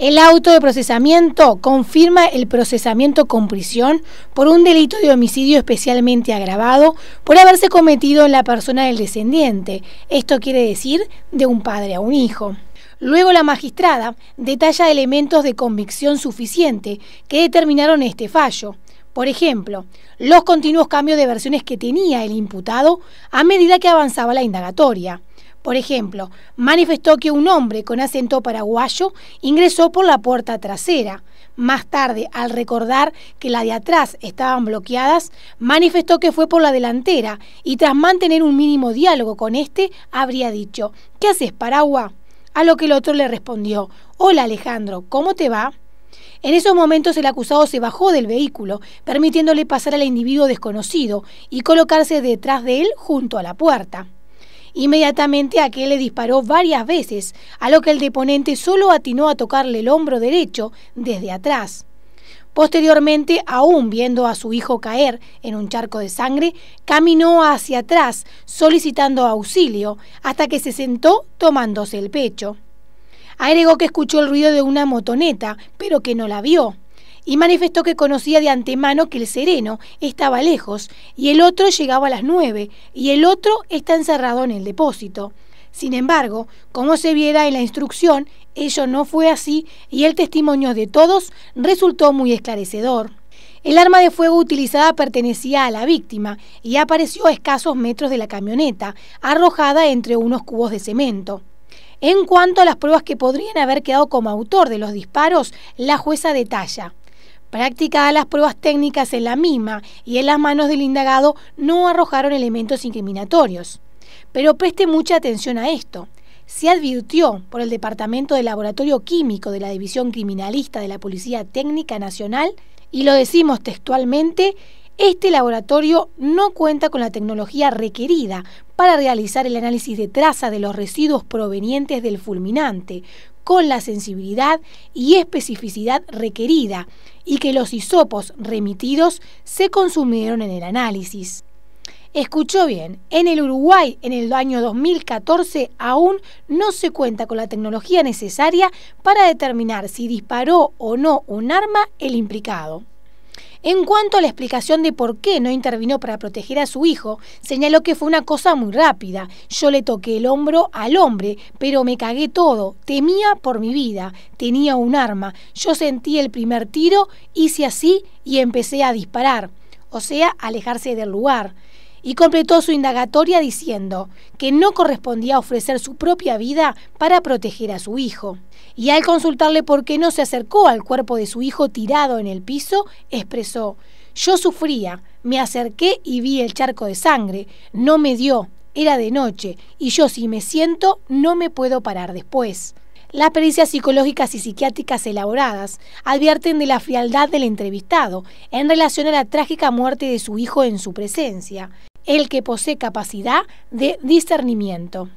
El auto de procesamiento confirma el procesamiento con prisión por un delito de homicidio especialmente agravado por haberse cometido en la persona del descendiente, esto quiere decir de un padre a un hijo. Luego la magistrada detalla elementos de convicción suficiente que determinaron este fallo. Por ejemplo, los continuos cambios de versiones que tenía el imputado a medida que avanzaba la indagatoria. Por ejemplo, manifestó que un hombre con acento paraguayo ingresó por la puerta trasera. Más tarde, al recordar que la de atrás estaban bloqueadas, manifestó que fue por la delantera y tras mantener un mínimo diálogo con este, habría dicho, ¿qué haces, paragua? A lo que el otro le respondió, hola Alejandro, ¿cómo te va? En esos momentos el acusado se bajó del vehículo, permitiéndole pasar al individuo desconocido y colocarse detrás de él junto a la puerta. Inmediatamente aquel le disparó varias veces, a lo que el deponente solo atinó a tocarle el hombro derecho desde atrás. Posteriormente, aún viendo a su hijo caer en un charco de sangre, caminó hacia atrás solicitando auxilio hasta que se sentó tomándose el pecho. Agregó que escuchó el ruido de una motoneta, pero que no la vio y manifestó que conocía de antemano que el sereno estaba lejos y el otro llegaba a las nueve y el otro está encerrado en el depósito. Sin embargo, como se viera en la instrucción, ello no fue así y el testimonio de todos resultó muy esclarecedor. El arma de fuego utilizada pertenecía a la víctima y apareció a escasos metros de la camioneta, arrojada entre unos cubos de cemento. En cuanto a las pruebas que podrían haber quedado como autor de los disparos, la jueza detalla. Practicadas las pruebas técnicas en la misma y en las manos del indagado no arrojaron elementos incriminatorios. Pero preste mucha atención a esto. Se advirtió por el Departamento de Laboratorio Químico de la División Criminalista de la Policía Técnica Nacional, y lo decimos textualmente, este laboratorio no cuenta con la tecnología requerida para realizar el análisis de traza de los residuos provenientes del fulminante, con la sensibilidad y especificidad requerida y que los hisopos remitidos se consumieron en el análisis. Escuchó bien, en el Uruguay en el año 2014 aún no se cuenta con la tecnología necesaria para determinar si disparó o no un arma el implicado. En cuanto a la explicación de por qué no intervino para proteger a su hijo, señaló que fue una cosa muy rápida. Yo le toqué el hombro al hombre, pero me cagué todo. Temía por mi vida. Tenía un arma. Yo sentí el primer tiro, hice así y empecé a disparar. O sea, alejarse del lugar y completó su indagatoria diciendo que no correspondía ofrecer su propia vida para proteger a su hijo. Y al consultarle por qué no se acercó al cuerpo de su hijo tirado en el piso, expresó, yo sufría, me acerqué y vi el charco de sangre, no me dio, era de noche, y yo si me siento no me puedo parar después. Las pericias psicológicas y psiquiátricas elaboradas advierten de la frialdad del entrevistado en relación a la trágica muerte de su hijo en su presencia, el que posee capacidad de discernimiento.